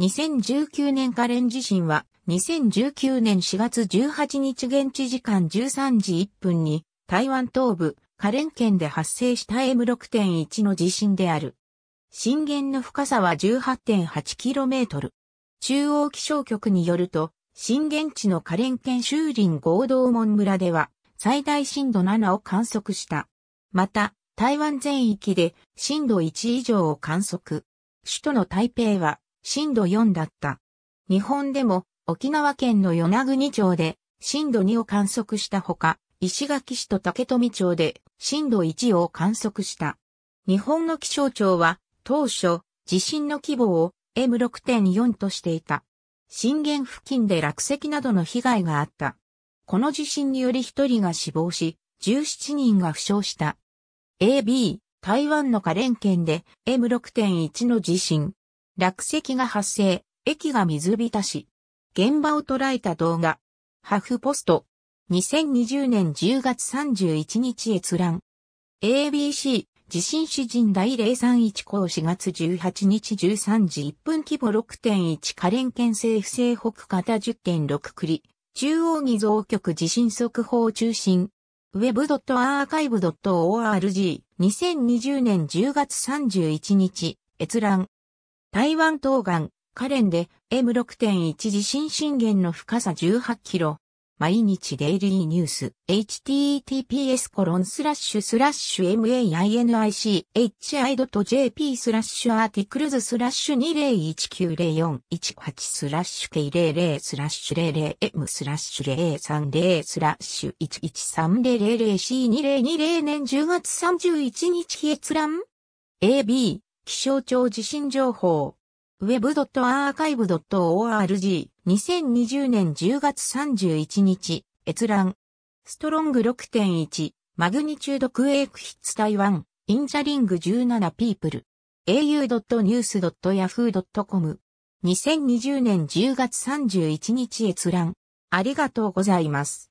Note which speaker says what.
Speaker 1: 2019年カレン地震は、2019年4月18日現地時間13時1分に、台湾東部、カレン県で発生した M6.1 の地震である。震源の深さは 18.8km。中央気象局によると、震源地のカレン県修林合同門村では、最大震度7を観測した。また、台湾全域で震度1以上を観測。首都の台北は震度4だった。日本でも沖縄県の与那国町で震度2を観測したほか、石垣市と竹富町で震度1を観測した。日本の気象庁は当初地震の規模を M6.4 としていた。震源付近で落石などの被害があった。この地震により1人が死亡し、17人が負傷した。AB、台湾のカレン県で M6.1 の地震、落石が発生、駅が水浸し。現場を捉えた動画。ハフポスト。2020年10月31日閲覧。ABC、地震詩人第031項4月18日13時1分規模6.1カレン県政府西北方10.6栗。中央偽造局地震速報中心。web.archive.org2020 年10月31日閲覧。台湾東岸、カレンで M6.1 地震震源の深さ18キロ。毎日デイリーニュース、https コロンスラッシュスラッシュ mainichi.jp スラッシュアーティクルズスラッシュ20190418スラッシュ K00 スラッシュ 00M スラッシュ030スラッシュ 113000C2020 年10月31日閲覧 AB 気象庁地震情報。web.archive.org 2020年10月31日閲覧。ストロング6.1マグニチュードクエイクヒッツ台湾インジャリング17ピープル au.news.yahoo.com 2020年10月31日閲覧。ありがとうございます。